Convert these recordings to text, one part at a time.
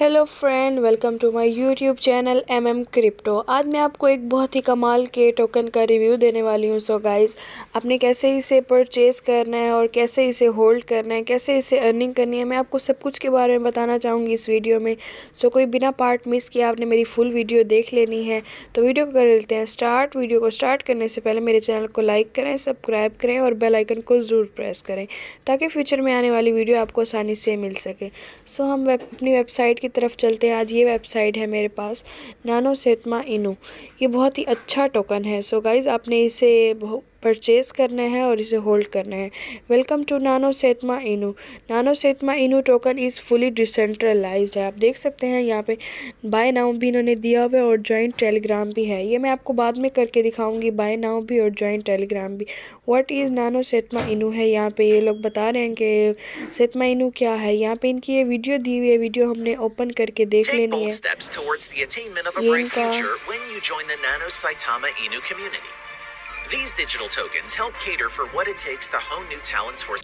Hello friend welcome to my YouTube channel M M crypto आज मैं आपको एक बहुत ही कमाल के टोकन का रिव्यू देने वाली हूँ सो गाइस आपने कैसे इसे परचेज़ करना है और कैसे इसे होल्ड करना है कैसे इसे अर्निंग करनी है मैं आपको सब कुछ के बारे में बताना चाहूँगी इस वीडियो में सो so, कोई बिना पार्ट मिस किया आपने मेरी फुल वीडियो देख लेनी है तो वीडियो को कर लेते हैं स्टार्ट वीडियो को स्टार्ट करने से पहले मेरे चैनल को लाइक करें सब्सक्राइब करें और बेलाइकन को ज़रूर प्रेस करें ताकि फ्यूचर में आने वाली वीडियो आपको आसानी से मिल सके सो हम अपनी वेबसाइट की तरफ चलते हैं आज ये वेबसाइट है मेरे पास नानो सेतमा इनू ये बहुत ही अच्छा टोकन है सो गाइज़ आपने इसे परचेज़ करने हैं और इसे होल्ड करने हैं वेलकम टू नानो सेतमा इनू नानो सेतमा इनू टोकन इज़ फुली डिसेंट्रलाइज है आप देख सकते हैं यहाँ पे बाय नाउ भी इन्होंने दिया हुआ है और जॉइंट टेलीग्राम भी है ये मैं आपको बाद में करके दिखाऊंगी बाय नाउ भी और जॉइंट टेलीग्राम भी व्हाट इज़ नानो सेतमा इनू है यहाँ पे ये लोग बता रहे हैं कि सेतमा इनू क्या है यहाँ पे इनकी ये वीडियो दी हुई है वीडियो हमने ओपन करके देख लेनी है These digital tokens help cater for what it takes to hone new talents for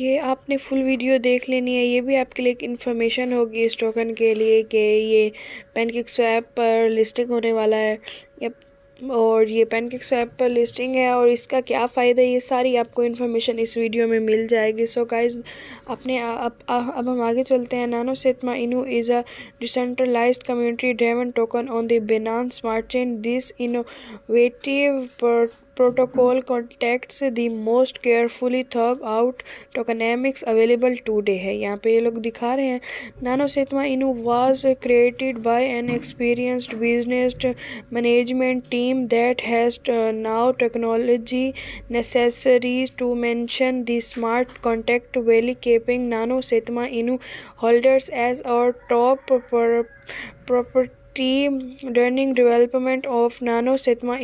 ये आपने फुल वीडियो देख लेनी है ये भी आपके लिए एक इन्फॉर्मेशन होगी इस टोकन के लिए कि ये पेनकेक स्वैप पर लिस्टिंग होने वाला है या और ये पैनकेक्स ऐप पर लिस्टिंग है और इसका क्या फ़ायदा है ये सारी आपको इन्फॉर्मेशन इस वीडियो में मिल जाएगी सो गाइस अपने अब अब हम आगे चलते हैं Nano सेतमा Inu is a decentralize community driven token on the Binance smart chain this innovative protocol contacts the most carefully thought out tokenomics available today है यहाँ पे ये लोग दिखा रहे हैं Nano Sigma Inu was created by an experienced business management team that has now technology necessary to mention the smart contract while keeping Nano Sigma Inu holders as our top property team learning team learning development of NanoSigma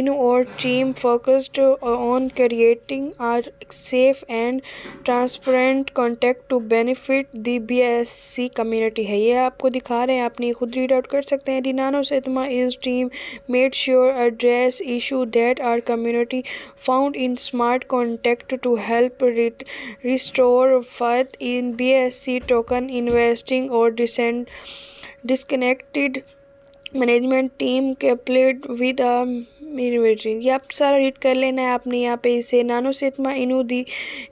Inu our team focused on creating our safe and transparent contact to benefit the B S C community है ये आपको दिखा रहे हैं आपने खुद read out कर सकते हैं the Nano Sigma is team made sure address issue that are community found in smart contact to help restore faith in B S C token investing our decent disconnected management team के plate with इन्वेटरिन ये आप सारा read कर लेना है आपने यहाँ पे इसे NanoSigma Inu the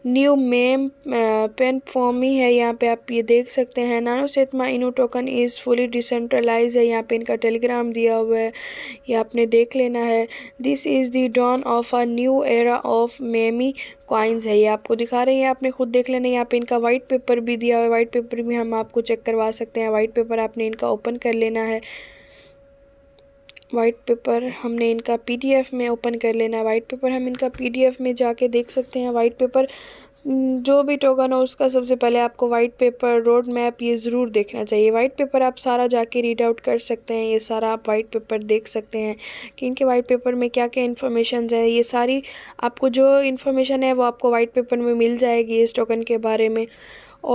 new meme pen ही है यहाँ पे आप ये देख सकते हैं नानोसेटमा इनू टोकन इज़ फुली डिसेंट्रलाइज है यहाँ पे इनका टेलीग्राम दिया हुआ है ये आपने देख लेना है this is the dawn of a new era of meme coins है ये आपको दिखा रहे हैं आपने खुद देख लेना है यहाँ पे इनका वाइट पेपर भी दिया हुआ है वाइट पेपर भी हम आपको चेक करवा सकते हैं वाइट पेपर आपने इनका ओपन कर लेना है वाइट पेपर हमने इनका पीडीएफ में ओपन कर लेना है वाइट पेपर हम इनका पीडीएफ में जाके देख सकते हैं वाइट पेपर जो भी टोकन हो उसका सबसे पहले आपको वाइट पेपर रोड मैप ये ज़रूर देखना चाहिए वाइट पेपर आप सारा जाके रीड आउट कर सकते हैं ये सारा आप वाइट पेपर देख सकते हैं कि इनके वाइट पेपर में क्या क्या इन्फॉर्मेशन है ये सारी आपको जो इन्फॉर्मेशन है वो आपको वाइट पेपर में मिल जाएगी इस टोकन के बारे में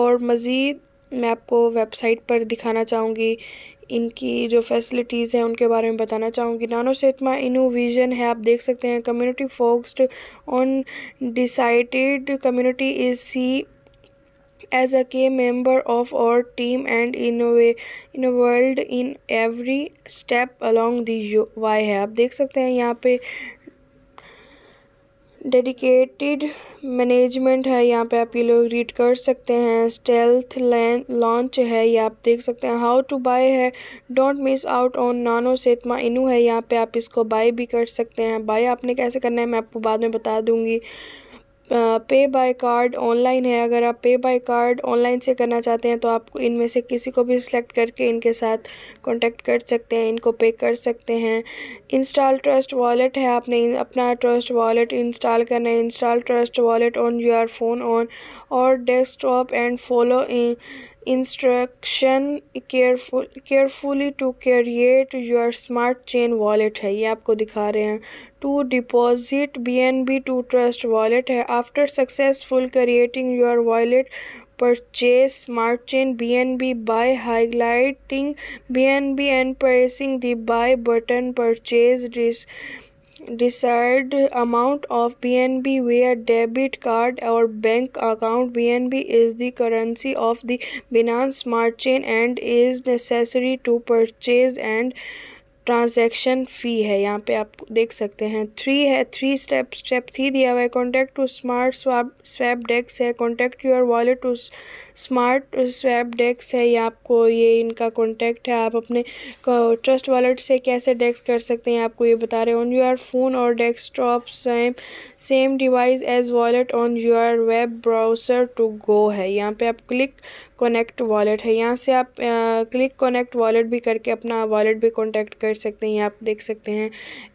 और मज़ीद मैं आपको वेबसाइट पर दिखाना चाहूँगी इनकी जो फैसिलिटीज़ हैं उनके बारे में बताना चाहूँगी नानो सेतमा इनोविजन है आप देख सकते हैं community focused on decided community is see as a key member of our team and innovate in world in every step along the way है आप देख सकते हैं यहाँ पे डेडिकेटेड मैनेजमेंट है यहाँ पे आप ये लोग रीड कर सकते हैं स्टेल्थ लॉन्च है ये आप देख सकते हैं हाउ टू बाय है don't miss out on Nano सेतमा इनू है यहाँ पे आप इसको बाय भी कर सकते हैं बाय आपने कैसे करना है मैं आपको बाद में बता दूँगी पे बाय कार्ड ऑनलाइन है अगर आप पे बाय कार्ड ऑनलाइन से करना चाहते हैं तो आप इनमें से किसी को भी सिलेक्ट करके इनके साथ कांटेक्ट कर सकते हैं इनको पे कर सकते हैं इंस्टॉल ट्रस्ट वॉलेट है आपने अपना ट्रस्ट वॉलेट इंस्टॉल करना है install trust wallet on your phone on और desktop and follow instruction careful carefully to create your smart chain wallet है ये आपको दिखा रहे हैं to deposit B N B to trust wallet है after successful creating your wallet purchase smart chain N B bye highlighting B N B and pressing the bye button purchase dish Decide amount of BNB via debit card or bank account. BNB is the currency of the Binance Smart Chain and is necessary to purchase and transaction fee है यहाँ पे आप देख सकते हैं three है three step step three दिया हुआ है contact to smart swap swap desk है contact your wallet to smart swap desk है ये आपको ये इनका कॉन्टैक्ट है आप अपने ट्रस्ट वॉलेट से कैसे डेस्क कर सकते हैं आपको ये बता रहे हैं on your phone or desktop same same device as wallet on your web browser to go है यहाँ पर आप क्लिक कनेक्ट वॉलेट है यहाँ से आप क्लिक कनेक्ट वॉलेट भी करके अपना वॉलेट भी कॉन्टैक्ट कर कर सकते हैं आप देख सकते हैं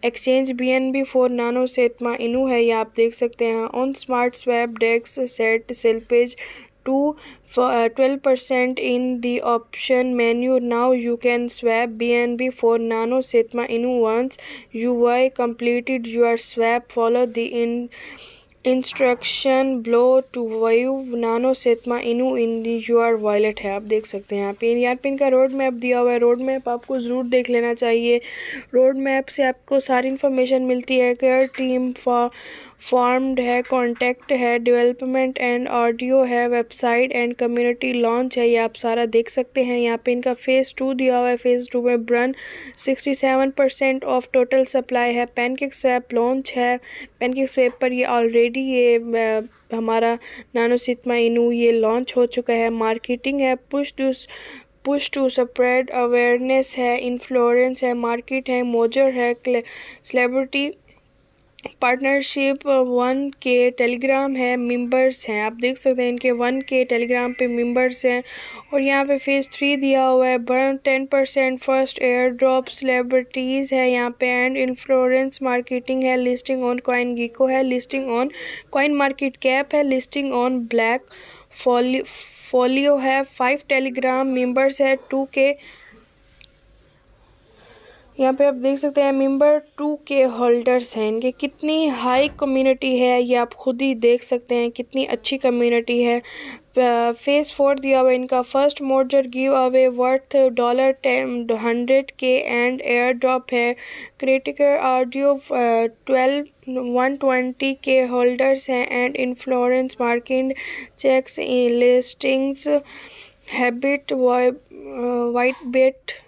exchange B N B for Nano Sigma Inu है ये आप देख सकते हैं on smart swap dex set slippage to twelve percent in the option menu now you can swap B N B for Nano Sigma Inu once you why completed your swap follow the in instruction below to view Nano सेतमा Inu in the your wallet है आप देख सकते हैं यहाँ पे यार pin का road map दिया हुआ है रोड मैप आपको ज़रूर देख लेना चाहिए रोड मैप से आपको सारी इन्फॉर्मेशन मिलती है केयर टीम फॉर फॉर्म्ड है कॉन्टैक्ट है डेवलपमेंट एंड ऑडियो है वेबसाइट एंड कम्युनिटी लॉन्च है ये आप सारा देख सकते हैं यहाँ पे इनका फेज़ टू दिया हुआ है फेज़ टू में burn sixty seven percent of total supply है पेनकेक स्वैप लॉन्च है पेनकेक स्वैप पर ये ऑलरेडी ये हमारा नानो सितमा इनू ये लॉन्च हो चुका है मार्केटिंग है push to push to spread awareness है इन्फ्लोरेंस है मार्केट है मोजर है celebrity partnership one K Telegram है मेंबर्स हैं आप देख सकते हैं इनके वन के टेलीग्राम पे मेंबर्स हैं और यहाँ पे फेज़ थ्री दिया हुआ है burn ten percent first airdrop celebrities है यहाँ पे एंड इन्फ्लोरेंस मार्केटिंग है लिस्टिंग ऑन कॉइन गिको है listing on market cap है लिस्टिंग ऑन ब्लैक फोलियो है फाइव टेलीग्राम मेम्बर्स है टू के यहाँ पे आप देख सकते हैं मेंबर टू के होल्डर्स हैं इनकी कितनी हाई कम्युनिटी है ये आप खुद ही देख सकते हैं कितनी अच्छी कम्युनिटी है फेस फोर दिया हुआ इनका फर्स्ट मोर्जर give away worth dollar ten hundred K and airdrop है critical audio twelve one twenty K holders हैं and influence marking checks listings habit WhiteBIT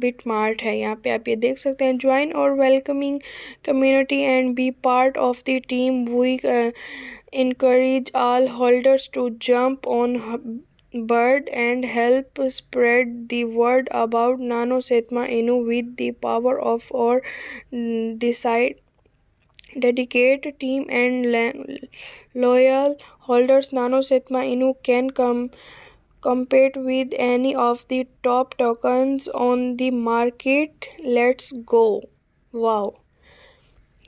BitMart है यहाँ पे आप ये देख सकते हैं join our welcoming community and be part of the team we encourage all holders to jump on board and help spread word about Nano सेतमा Inu with the power of our decide dedicate team and loyal holders Nano सेतमा Inu can come compared with any of the top tokens on the market let's go wow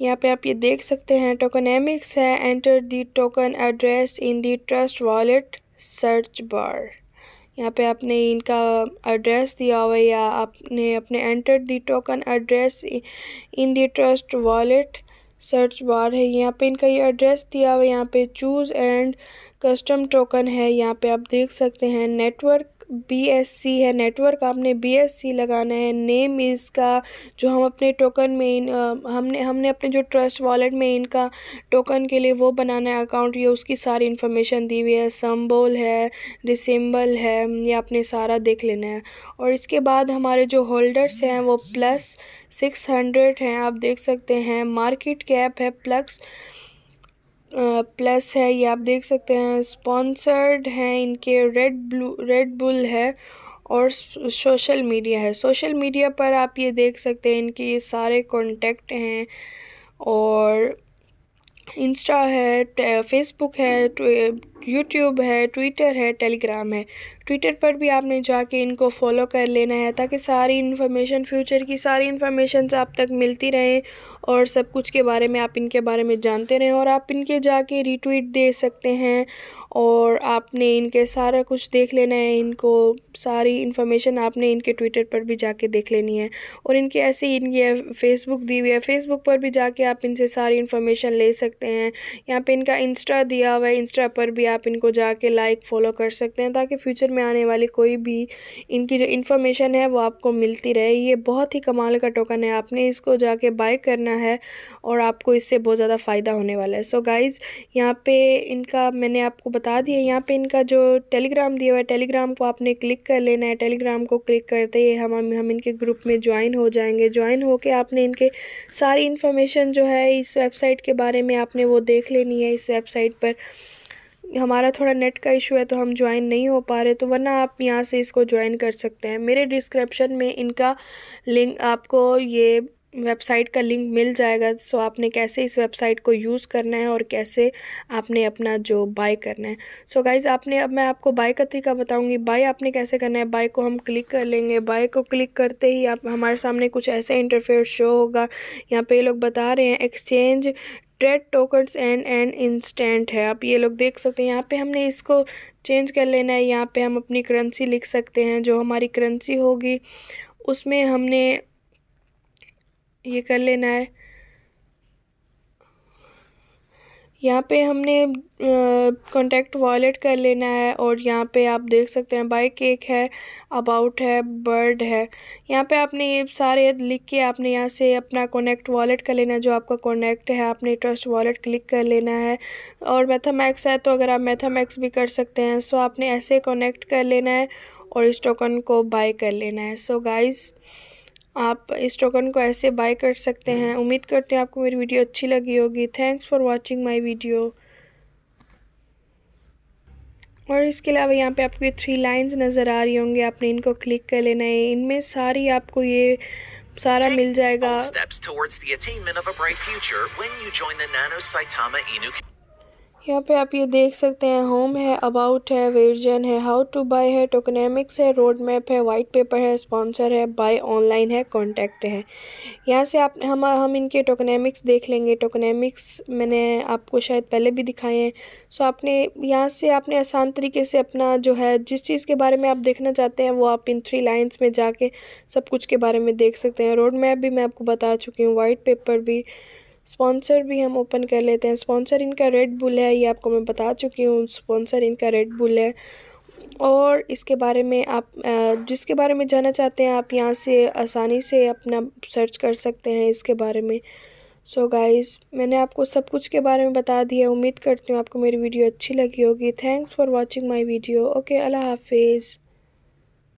यहाँ पे आप ये देख सकते हैं tokenomics है enter the token address in the Trust Wallet search bar यहाँ पे आपने इनका एड्रेस दिया हुआ या आपने अपने enter the token address in the Trust Wallet search bar है यहाँ पे इनका ये एड्रेस दिया हुआ है यहाँ पे चूज एंड कस्टम टोकन है यहाँ पे आप देख सकते हैं नेटवर्क बीएससी है नेटवर्क आपने बीएससी लगाना है नेम इसका जो हम अपने टोकन में इन हमने हमने अपने जो ट्रस्ट वॉलेट में इनका टोकन के लिए वो बनाना है अकाउंट ये उसकी सारी इन्फॉर्मेशन दी हुई है सम्बोल है डिसम्बल है ये आपने सारा देख लेना है और इसके बाद हमारे जो होल्डर्स हैं वो प्लस सिक्स हंड्रेड हैं आप देख सकते हैं मार्केट कैप है प्लस प्लस है ये आप देख सकते हैं स्पॉन्सर्ड हैं इनके रेड ब्लू रेड बुल है और सोशल मीडिया है सोशल मीडिया पर आप ये देख सकते हैं इनके ये सारे कॉन्टेक्ट हैं और इंस्टा है फेसबुक है यूट्यूब है ट्विटर है टेलीग्राम है ट्विटर पर भी आपने जाके इनको फॉलो कर लेना है ताकि सारी इन्फॉर्मेशन फ्यूचर की सारी इन्फॉर्मेशन आप तक मिलती रहें और सब कुछ के बारे में आप इनके बारे में जानते रहें और आप इनके जाके रिट्वीट दे सकते हैं और आपने इनके सारा कुछ देख लेना है इनको सारी इन्फॉर्मेशन आपने इनके ट्विटर पर भी जाके देख लेनी है और इनके ऐसे ही इनकी फेसबुक दी हुई है फेसबुक पर भी जाके आप इनसे सारी इन्फॉर्मेशन ले सकते हैं यहाँ पे इनका इंस्टा दिया हुआ है इंस्टा पर भी आप इनको जाके लाइक फॉलो कर सकते हैं ताकि फ्यूचर में आने वाली कोई भी इनकी जो इन्फॉर्मेशन है वो आपको मिलती रहे ये बहुत ही कमाल का टोकन है आपने इसको जाके बाय करना है और आपको इससे बहुत ज़्यादा फ़ायदा होने वाला है सो गाइज़ यहाँ पे इनका मैंने आपको बता दिया यहाँ पे इनका जो टेलीग्राम दिया हुआ है टेलीग्राम को आपने क्लिक कर लेना है टेलीग्राम को क्लिक करते ही हम हम इनके ग्रुप में ज्वाइन हो जाएंगे ज्वाइन के आपने इनके सारी इन्फॉर्मेशन जो है इस वेबसाइट के बारे में आपने वो देख लेनी है इस वेबसाइट पर हमारा थोड़ा नेट का इशू है तो हम ज्वाइन नहीं हो पा रहे तो वरना आप यहाँ से इसको ज्वाइन कर सकते हैं मेरे डिस्क्रिप्शन में इनका लिंक आपको ये वेबसाइट का लिंक मिल जाएगा सो आपने कैसे इस वेबसाइट को यूज़ करना है और कैसे आपने अपना जो बाय करना है सो so गाइज़ आपने अब मैं आपको बाय का तरीका बताऊंगी बाय आपने कैसे करना है बाय को हम क्लिक कर लेंगे बाय को क्लिक करते ही आप हमारे सामने कुछ ऐसा इंटरफेयर शो होगा यहाँ पे ये लोग बता रहे हैं exchange trade tokens and an instant है आप ये लोग देख सकते हैं यहाँ पे हमने इसको चेंज कर लेना है यहाँ पे हम अपनी करेंसी लिख सकते हैं जो हमारी करेंसी होगी उसमें हमने ये कर लेना है यहाँ पे हमने कॉन्टैक्ट वॉलेट कर लेना है और यहाँ पे आप देख सकते हैं बाइक केक है अबाउट है बर्ड है यहाँ पे आपने ये सारे लिख के आपने यहाँ से अपना कॉन्टैक्ट वॉलेट कर लेना है जो आपका कॉन्टैक्ट है आपने ट्रस्ट वॉलेट क्लिक कर लेना है और मैथामैक्स है तो अगर आप मैथामैक्स भी कर सकते हैं सो आपने ऐसे कॉनेक्ट कर लेना है और इस टोकन को बाई कर लेना है सो गाइज़ आप इस टोकन को ऐसे बाय कर सकते हैं हम्म। उम्मीद करते हैं आपको मेरी वीडियो अच्छी लगी होगी thanks for watching my video और इसके अलावा यहाँ पे आपको ये थ्री लाइंस नज़र आ रही होंगी आपने इनको क्लिक कर लेना है इनमें सारी आपको ये सारा मिल जाएगा यहाँ पे आप ये देख सकते हैं होम है अबाउट है वर्जन है हाउ टू बाय है टोकनेमिक्स है रोड मैप है वाइट पेपर है स्पॉन्सर है बाय ऑनलाइन है कॉन्टैक्ट है यहाँ से आप हम हम इनके टोकनेमिक्स देख लेंगे टोकनेमिक्स मैंने आपको शायद पहले भी दिखाए हैं सो आपने यहाँ से आपने आसान तरीके से अपना जो है जिस चीज़ के बारे में आप देखना चाहते हैं वो आप इन थ्री लाइन्स में जाके सब कुछ के बारे में देख सकते हैं रोड मैप भी मैं आपको बता चुकी हूँ वाइट पेपर भी स्पॉन्सर भी हम ओपन कर लेते हैं स्पॉन्सर इनका रेड बुल है ये आपको मैं बता चुकी हूँ स्पॉन्सर इनका रेड बुल है और इसके बारे में आप जिसके बारे में जानना चाहते हैं आप यहाँ से आसानी से अपना सर्च कर सकते हैं इसके बारे में सो so गाइस मैंने आपको सब कुछ के बारे में बता दिया उम्मीद करती हूँ आपको मेरी वीडियो अच्छी लगी होगी thanks for watching my video okay Allah हाफिज़